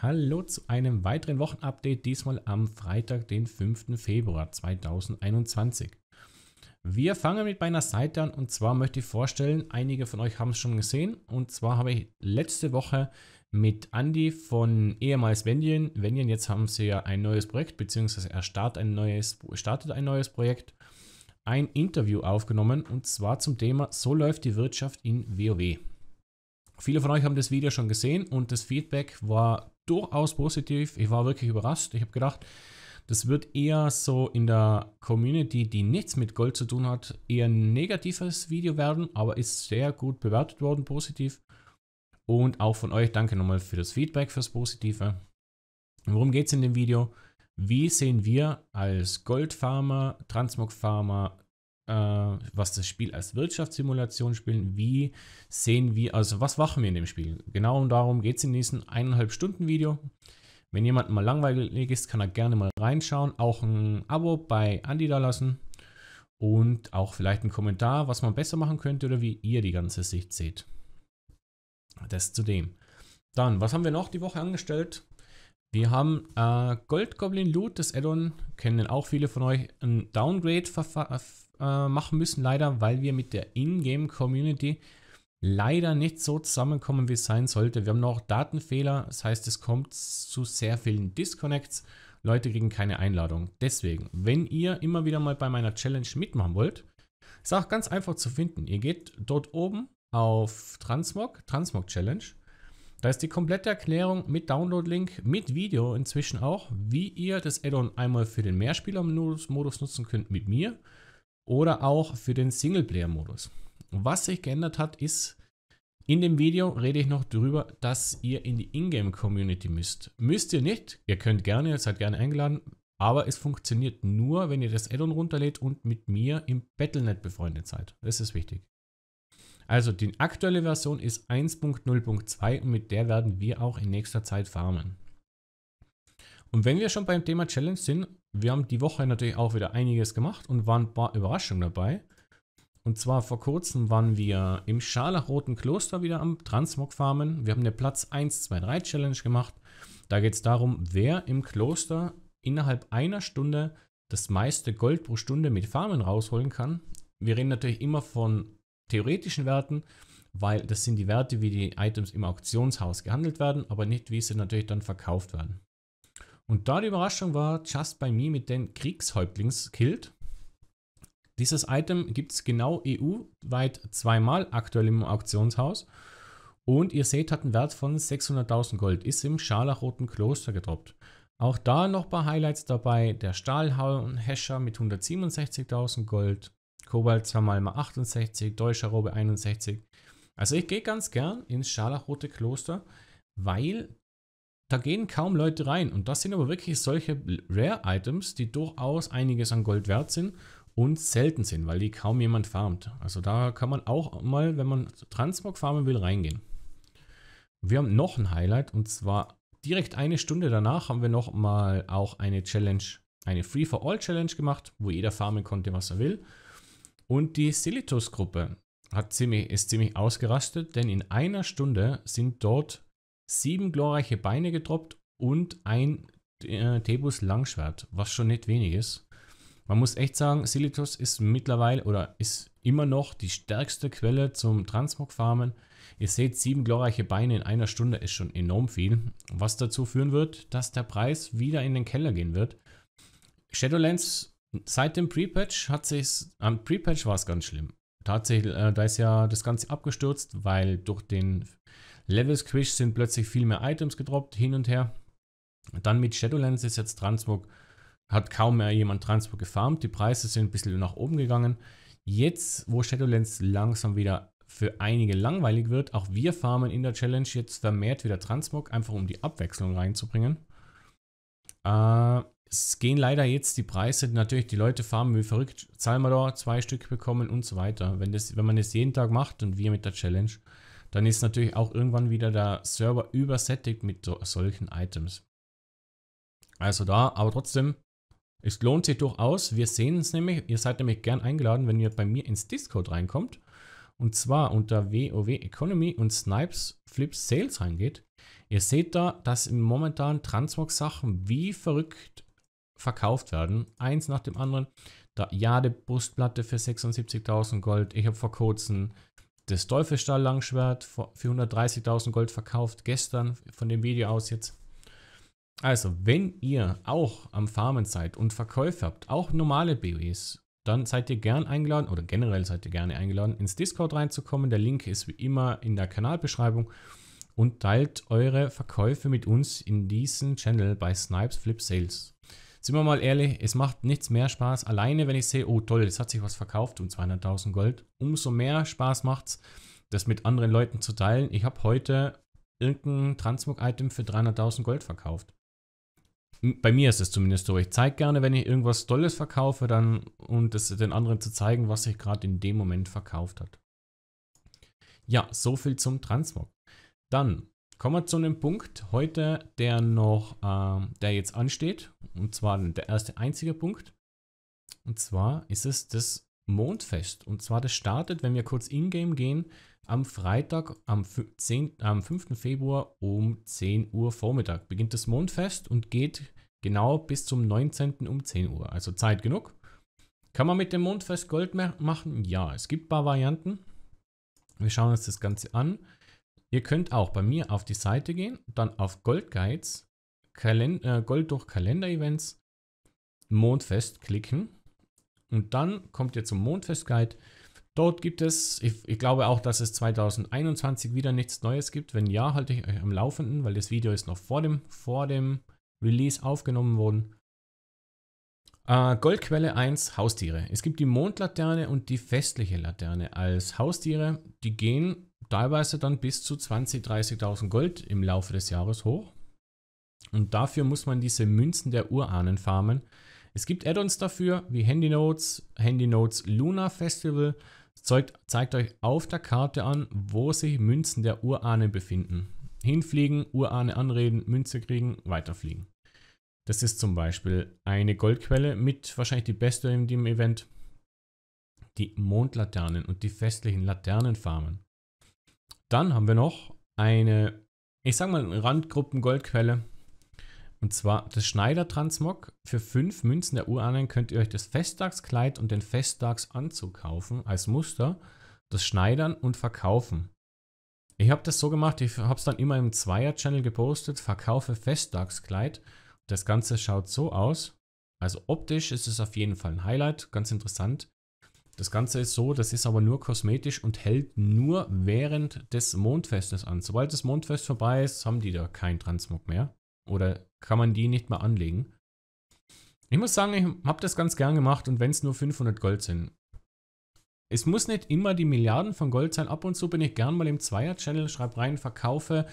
Hallo zu einem weiteren Wochenupdate, diesmal am Freitag, den 5. Februar 2021. Wir fangen mit meiner Seite an und zwar möchte ich vorstellen, einige von euch haben es schon gesehen und zwar habe ich letzte Woche mit Andy von ehemals Vendian, Vendian, jetzt haben sie ja ein neues Projekt, beziehungsweise er startet ein neues, startet ein neues Projekt, ein Interview aufgenommen und zwar zum Thema So läuft die Wirtschaft in WoW. Viele von euch haben das Video schon gesehen und das Feedback war durchaus positiv. Ich war wirklich überrascht. Ich habe gedacht, das wird eher so in der Community, die nichts mit Gold zu tun hat, eher ein negatives Video werden, aber ist sehr gut bewertet worden, positiv. Und auch von euch danke nochmal für das Feedback, fürs Positive. Worum geht es in dem Video? Wie sehen wir als Goldfarmer, Transmog-Farmer, äh, was das Spiel als Wirtschaftssimulation spielen, wie sehen wir, also was machen wir in dem Spiel? Genau darum geht es im nächsten eineinhalb Stunden Video. Wenn jemand mal langweilig ist, kann er gerne mal reinschauen, auch ein Abo bei Andy da lassen und auch vielleicht einen Kommentar, was man besser machen könnte oder wie ihr die ganze Sicht seht. Das zu dem. Dann, was haben wir noch die Woche angestellt? Wir haben äh, Gold Goblin Loot, das Addon, kennen auch viele von euch, ein Downgrade verfasst äh, machen müssen, leider, weil wir mit der Ingame-Community leider nicht so zusammenkommen, wie es sein sollte. Wir haben noch Datenfehler, das heißt, es kommt zu sehr vielen Disconnects. Leute kriegen keine Einladung. Deswegen, wenn ihr immer wieder mal bei meiner Challenge mitmachen wollt, ist auch ganz einfach zu finden. Ihr geht dort oben auf Transmog, Transmog Challenge. Da ist die komplette Erklärung mit Download-Link, mit Video inzwischen auch, wie ihr das Addon einmal für den Mehrspieler-Modus nutzen könnt mit mir oder auch für den Singleplayer-Modus. Was sich geändert hat, ist, in dem Video rede ich noch darüber, dass ihr in die Ingame-Community müsst. Müsst ihr nicht, ihr könnt gerne, ihr seid gerne eingeladen, aber es funktioniert nur, wenn ihr das Addon runterlädt und mit mir im Battlenet befreundet seid. Das ist wichtig. Also die aktuelle Version ist 1.0.2 und mit der werden wir auch in nächster Zeit farmen. Und wenn wir schon beim Thema Challenge sind, wir haben die Woche natürlich auch wieder einiges gemacht und waren ein paar Überraschungen dabei. Und zwar vor kurzem waren wir im Scharlachroten Kloster wieder am Transmog Farmen. Wir haben eine Platz 1, 2, 3 Challenge gemacht. Da geht es darum, wer im Kloster innerhalb einer Stunde das meiste Gold pro Stunde mit Farmen rausholen kann. Wir reden natürlich immer von theoretischen Werten, weil das sind die Werte, wie die Items im Auktionshaus gehandelt werden, aber nicht, wie sie natürlich dann verkauft werden. Und da die Überraschung war Just by Me mit den Kriegshäuptlingskilt. Dieses Item gibt es genau EU-weit zweimal aktuell im Auktionshaus. Und ihr seht, hat einen Wert von 600.000 Gold, ist im scharlachroten Kloster gedroppt. Auch da noch ein paar Highlights dabei. Der Stahlhescher mit 167.000 Gold, Kobalt zweimal mal 68 Deutscher Robe 61. Also ich gehe ganz gern ins Scharlachrote Kloster, weil da gehen kaum Leute rein und das sind aber wirklich solche Rare-Items, die durchaus einiges an Gold wert sind und selten sind, weil die kaum jemand farmt. Also da kann man auch mal, wenn man Transmog farmen will, reingehen. Wir haben noch ein Highlight und zwar direkt eine Stunde danach haben wir noch mal auch eine Challenge, eine Free for All Challenge gemacht, wo jeder farmen konnte, was er will. Und die Silitus Gruppe ziemlich, ist ziemlich ausgerastet, denn in einer Stunde sind dort sieben glorreiche Beine gedroppt und ein äh, Tebus Langschwert, was schon nicht wenig ist. Man muss echt sagen, Silitos ist mittlerweile oder ist immer noch die stärkste Quelle zum Transmog-Farmen. Ihr seht, sieben glorreiche Beine in einer Stunde ist schon enorm viel, was dazu führen wird, dass der Preis wieder in den Keller gehen wird. Shadowlands seit dem Pre-Patch hat sich, am Pre-Patch war es ganz schlimm. Tatsächlich, äh, da ist ja das Ganze abgestürzt, weil durch den Level Squish sind plötzlich viel mehr Items gedroppt, hin und her. Dann mit Shadowlands ist jetzt Transburg, hat kaum mehr jemand Transburg gefarmt. Die Preise sind ein bisschen nach oben gegangen. Jetzt, wo Shadowlands langsam wieder für einige langweilig wird, auch wir farmen in der Challenge jetzt vermehrt wieder Transburg, einfach um die Abwechslung reinzubringen. Äh, es gehen leider jetzt die Preise, natürlich die Leute farmen wie verrückt, Salmador zwei Stück bekommen und so weiter. Wenn, das, wenn man das jeden Tag macht und wir mit der Challenge, dann ist natürlich auch irgendwann wieder der Server übersättigt mit so, solchen Items. Also da, aber trotzdem, es lohnt sich durchaus. Wir sehen es nämlich, ihr seid nämlich gern eingeladen, wenn ihr bei mir ins Discord reinkommt. Und zwar unter WoW Economy und Snipes Flips Sales reingeht. Ihr seht da, dass momentan Transmog-Sachen wie verrückt verkauft werden. Eins nach dem anderen. Da, ja, die Brustplatte für 76.000 Gold. Ich habe vor kurzem das teufelstahl langschwert für 130.000 Gold verkauft, gestern von dem Video aus jetzt. Also, wenn ihr auch am Farmen seid und Verkäufe habt, auch normale BWs, dann seid ihr gern eingeladen oder generell seid ihr gerne eingeladen, ins Discord reinzukommen. Der Link ist wie immer in der Kanalbeschreibung und teilt eure Verkäufe mit uns in diesem Channel bei Snipes Flip Sales sind wir mal ehrlich, es macht nichts mehr Spaß. Alleine, wenn ich sehe, oh toll, es hat sich was verkauft um 200.000 Gold, umso mehr Spaß macht es, das mit anderen Leuten zu teilen. Ich habe heute irgendein Transmog-Item für 300.000 Gold verkauft. Bei mir ist es zumindest so. Ich zeige gerne, wenn ich irgendwas Tolles verkaufe, dann und es den anderen zu zeigen, was sich gerade in dem Moment verkauft hat. Ja, so viel zum Transmog. Dann kommen wir zu einem Punkt heute, der noch, äh, der jetzt ansteht und zwar der erste einzige Punkt. Und zwar ist es das Mondfest. Und zwar das startet, wenn wir kurz in-game gehen, am Freitag, am, 10, am 5. Februar um 10 Uhr Vormittag. Beginnt das Mondfest und geht genau bis zum 19. um 10 Uhr. Also Zeit genug. Kann man mit dem Mondfest Gold machen? Ja, es gibt ein paar Varianten. Wir schauen uns das Ganze an. Ihr könnt auch bei mir auf die Seite gehen, dann auf Gold Guides Kalen äh, Gold durch Kalender-Events, Mondfest klicken. Und dann kommt ihr zum Mondfest-Guide. Dort gibt es, ich, ich, glaube auch, dass es 2021 wieder nichts Neues gibt. Wenn ja, halte ich euch am Laufenden, weil das Video ist noch vor dem, vor dem Release aufgenommen worden. Äh, Goldquelle 1, Haustiere. Es gibt die Mondlaterne und die festliche Laterne als Haustiere. Die gehen teilweise dann bis zu 20.000, 30.000 Gold im Laufe des Jahres hoch. Und dafür muss man diese Münzen der Urahnen farmen. Es gibt Add-ons dafür, wie Handy Notes, Handy Notes Luna Festival. Das zeigt euch auf der Karte an, wo sich Münzen der Urahnen befinden. Hinfliegen, Urahne anreden, Münze kriegen, weiterfliegen. Das ist zum Beispiel eine Goldquelle mit wahrscheinlich die beste in dem Event. Die Mondlaternen und die festlichen Laternenfarmen. Dann haben wir noch eine, ich sag mal, Randgruppen-Goldquelle. Und zwar das Schneider-Transmog. Für fünf Münzen der Urahnen könnt ihr euch das Festtagskleid und den Festtagsanzug kaufen als Muster, das schneidern und verkaufen. Ich habe das so gemacht, ich habe es dann immer im Zweier-Channel gepostet, verkaufe Festtagskleid. Das Ganze schaut so aus. Also optisch ist es auf jeden Fall ein Highlight, ganz interessant. Das Ganze ist so, das ist aber nur kosmetisch und hält nur während des Mondfestes an. Sobald das Mondfest vorbei ist, haben die da keinen Transmog mehr. Oder kann man die nicht mehr anlegen. Ich muss sagen, ich habe das ganz gern gemacht und wenn es nur 500 Gold sind. Es muss nicht immer die Milliarden von Gold sein. Ab und zu bin ich gern mal im Zweier-Channel, schreib rein, verkaufe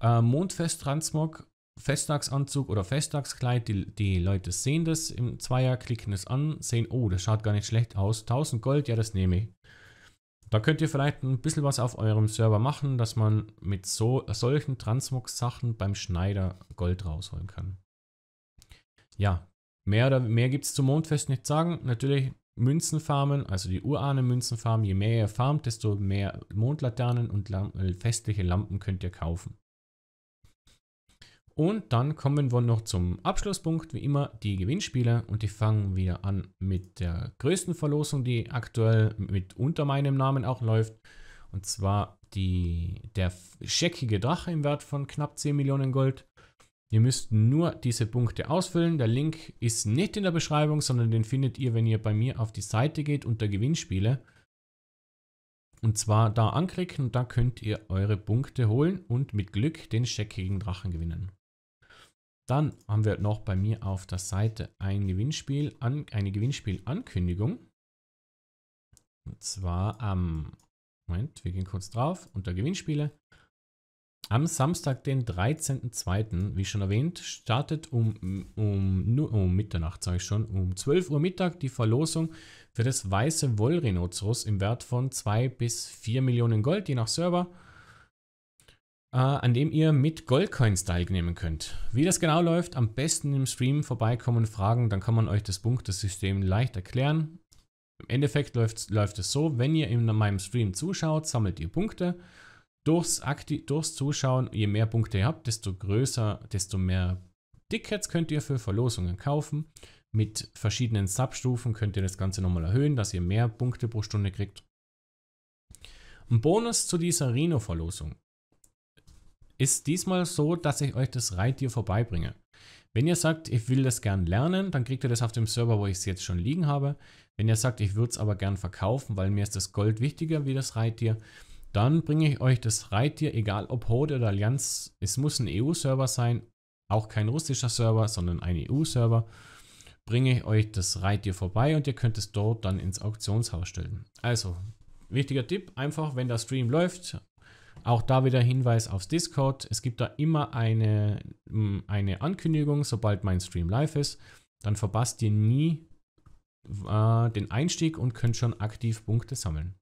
äh, Mondfest-Transmog, Festtagsanzug oder Festtagskleid. Die, die Leute sehen das im Zweier, klicken es an, sehen, oh, das schaut gar nicht schlecht aus. 1000 Gold, ja, das nehme ich. Da könnt ihr vielleicht ein bisschen was auf eurem Server machen, dass man mit so, solchen Transmog-Sachen beim Schneider Gold rausholen kann. Ja, mehr oder mehr gibt es zum Mondfest nicht sagen. Natürlich Münzenfarmen, also die urahne Münzenfarmen, je mehr ihr farmt, desto mehr Mondlaternen und äh, festliche Lampen könnt ihr kaufen. Und dann kommen wir noch zum Abschlusspunkt, wie immer, die Gewinnspiele. Und die fangen wieder an mit der größten Verlosung, die aktuell mit unter meinem Namen auch läuft. Und zwar die, der scheckige Drache im Wert von knapp 10 Millionen Gold. Ihr müsst nur diese Punkte ausfüllen. Der Link ist nicht in der Beschreibung, sondern den findet ihr, wenn ihr bei mir auf die Seite geht unter Gewinnspiele. Und zwar da anklicken und da könnt ihr eure Punkte holen und mit Glück den scheckigen Drachen gewinnen. Dann haben wir noch bei mir auf der Seite ein Gewinnspiel an, eine Gewinnspielankündigung. Und zwar am, Moment, wir gehen kurz drauf, unter Gewinnspiele. Am Samstag, den 13.02., wie schon erwähnt, startet um, um, um Mitternacht, sage ich schon, um 12 Uhr Mittag die Verlosung für das weiße Wollrhinoceros im Wert von 2 bis 4 Millionen Gold, je nach Server. Äh, an dem ihr mit Goldcoins teilnehmen könnt. Wie das genau läuft, am besten im Stream vorbeikommen und fragen, dann kann man euch das Punktesystem leicht erklären. Im Endeffekt läuft, es so, wenn ihr in meinem Stream zuschaut, sammelt ihr Punkte. Durchs, durchs Zuschauen, je mehr Punkte ihr habt, desto größer, desto mehr Tickets könnt ihr für Verlosungen kaufen. Mit verschiedenen Substufen könnt ihr das Ganze nochmal erhöhen, dass ihr mehr Punkte pro Stunde kriegt. Ein Bonus zu dieser Rhino-Verlosung ist diesmal so, dass ich euch das Reittier vorbeibringe. Wenn ihr sagt, ich will das gern lernen, dann kriegt ihr das auf dem Server, wo ich es jetzt schon liegen habe. Wenn ihr sagt, ich würde es aber gern verkaufen, weil mir ist das Gold wichtiger wie das Reittier, dann bringe ich euch das Reittier, egal ob Horde oder Allianz, es muss ein EU-Server sein, auch kein russischer Server, sondern ein EU-Server, bringe ich euch das Reittier vorbei und ihr könnt es dort dann ins Auktionshaus stellen. Also, wichtiger Tipp, einfach wenn der Stream läuft, auch da wieder Hinweis aufs Discord. Es gibt da immer eine, mm, eine Ankündigung, sobald mein Stream live ist. Dann verpasst ihr nie äh, den Einstieg und könnt schon aktiv Punkte sammeln.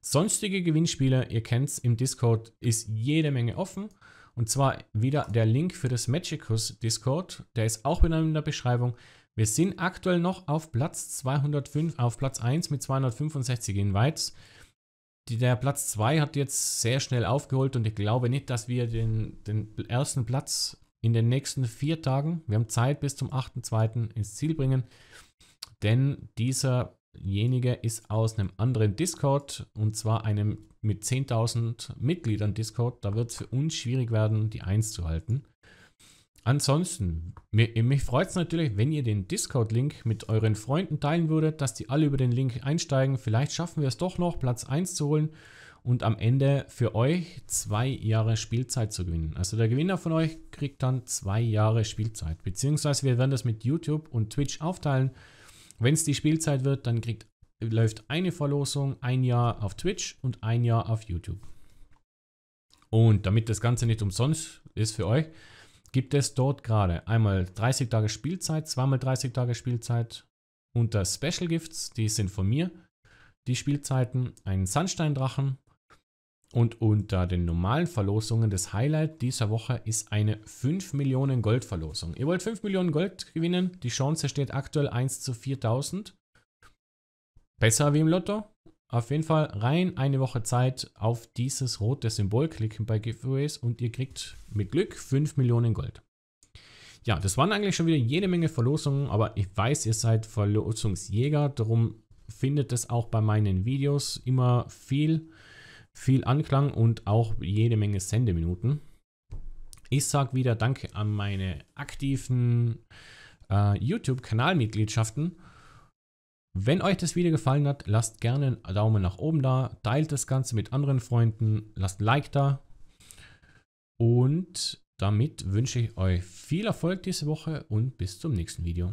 Sonstige Gewinnspiele, ihr kennt es im Discord ist jede Menge offen. Und zwar wieder der Link für das Magicus Discord, der ist auch wieder in der Beschreibung. Wir sind aktuell noch auf Platz 205, auf Platz 1 mit 265 Invites der Platz 2 hat jetzt sehr schnell aufgeholt und ich glaube nicht, dass wir den, den ersten Platz in den nächsten vier Tagen, wir haben Zeit bis zum 8.2. ins Ziel bringen, denn dieserjenige ist aus einem anderen Discord und zwar einem mit 10.000 Mitgliedern Discord. Da wird es für uns schwierig werden, die 1 zu halten. Ansonsten, mich, mich freut es natürlich, wenn ihr den Discord-Link mit euren Freunden teilen würdet, dass die alle über den Link einsteigen. Vielleicht schaffen wir es doch noch, Platz 1 zu holen und am Ende für euch zwei Jahre Spielzeit zu gewinnen. Also der Gewinner von euch kriegt dann zwei Jahre Spielzeit. Beziehungsweise wir werden das mit YouTube und Twitch aufteilen. Wenn es die Spielzeit wird, dann kriegt, läuft eine Verlosung ein Jahr auf Twitch und ein Jahr auf YouTube. Und damit das Ganze nicht umsonst ist für euch, gibt es dort gerade einmal 30 Tage Spielzeit, zweimal 30 Tage Spielzeit unter Special Gifts, die sind von mir, die Spielzeiten, einen Sandsteindrachen und unter den normalen Verlosungen das Highlight dieser Woche ist eine 5 Millionen Gold Verlosung. Ihr wollt 5 Millionen Gold gewinnen, die Chance steht aktuell 1 zu 4000. Besser wie im Lotto, auf jeden Fall rein eine Woche Zeit auf dieses rote Symbol klicken bei Giveaways und ihr kriegt mit Glück 5 Millionen Gold. Ja, das waren eigentlich schon wieder jede Menge Verlosungen, aber ich weiß, ihr seid Verlosungsjäger, darum findet es auch bei meinen Videos immer viel, viel Anklang und auch jede Menge Sendeminuten. Ich sage wieder Danke an meine aktiven äh, YouTube-Kanalmitgliedschaften. Wenn euch das Video gefallen hat, lasst gerne einen Daumen nach oben da, teilt das Ganze mit anderen Freunden, lasst ein Like da. Und damit wünsche ich euch viel Erfolg diese Woche und bis zum nächsten Video.